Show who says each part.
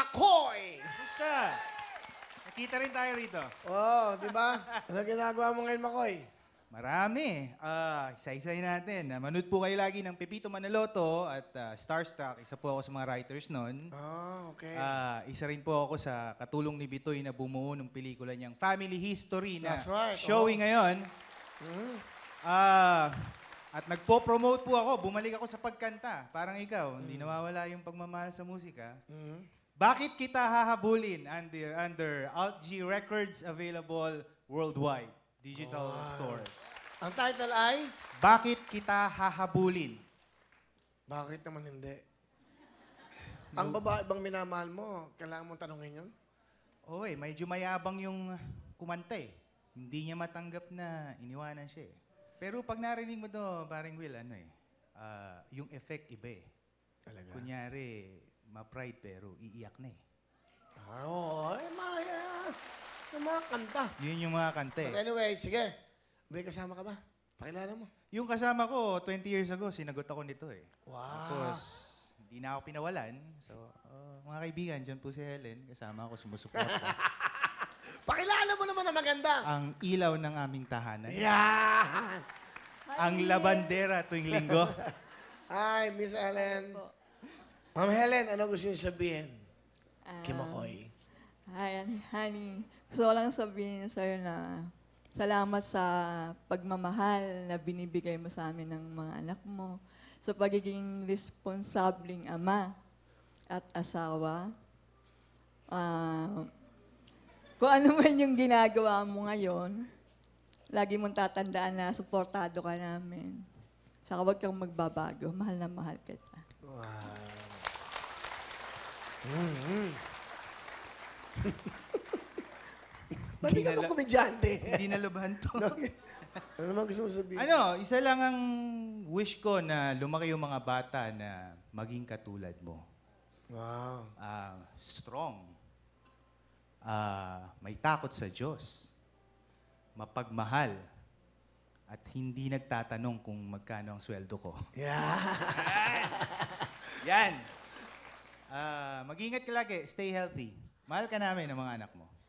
Speaker 1: McCoy. Kumusta? Nakita rin tayo rito. Oo, oh, di ba? Ano ginagawa mo ngayon, Makoy? Marami. Ah, isa-isay natin. Ah, Manood po kayo lagi ng Pepito Manaloto at ah, Starstruck. Isa po ako sa mga writers noon. Oh, ah, okay. Ah, isa rin po ako sa katulong ni Bitoy na bumuo ng pelikula niyang Family History na right, showing ngayon. Mm. Ah, at nagpo-promote po ako. Bumalik ako sa pagkanta. Parang ikaw, hindi mm. nawawala yung pagmamahal sa musika. Mhm. Bakit kita hahabulin under, under AltG Records available worldwide? Digital wow. source. Ang title ay? Bakit kita hahabulin? Bakit naman hindi? Ang babae bang minamahal mo, kailangan mong tanongin yun? Oy, medyo mayabang yung kumanta eh. Hindi niya matanggap na iniwanan siya eh. Pero pag narinig mo to, paring Will, ano eh, uh, yung effect iba eh. Talaga? Kunyari, ma-pride pero iiyak na eh. Ah, oo. Ay, mga, yung mga kanta. Yun yung mga kante. But anyway, sige. May kasama ka ba? Pakilala mo. Yung kasama ko, 20 years ago, sinagot ako nito eh. Wow. Tapos, hindi na ako pinawalan. So, oh, mga kaibigan, dyan po si Helen. Kasama ako, sumusuporta. Pakilala mo naman na maganda. Ang ilaw ng aming tahanan. Yan! Ang labandera tuwing linggo. Hi, Miss Ellen. Ma'am Helen, ano gusto niyo sabihin?
Speaker 2: Um, Kim Akoy. Hi, honey. Gusto ko lang sabihin sa'yo na salamat sa pagmamahal na binibigay mo sa amin ng mga anak mo, sa pagiging responsabling ama at asawa. Uh, kung ano man yung ginagawa mo ngayon, lagi mong tatandaan na suportado ka namin. Saka huwag kang magbabago. Mahal na mahal kita.
Speaker 1: Wow.
Speaker 2: Hindi mm-hmm. Hindi ka na lang- komedyante. Hindi nalubahan to.
Speaker 1: ano naman gusto mo sabihin? ano, isa lang ang wish ko na lumaki yung mga bata na maging katulad mo. Wow. Uh, strong. Uh, may takot sa Diyos. Mapagmahal. At hindi nagtatanong kung magkano ang sweldo ko. Yeah. Yan! Ah, mag-ingat ka lagi. Stay healthy. Mahal ka namin ng mga anak mo.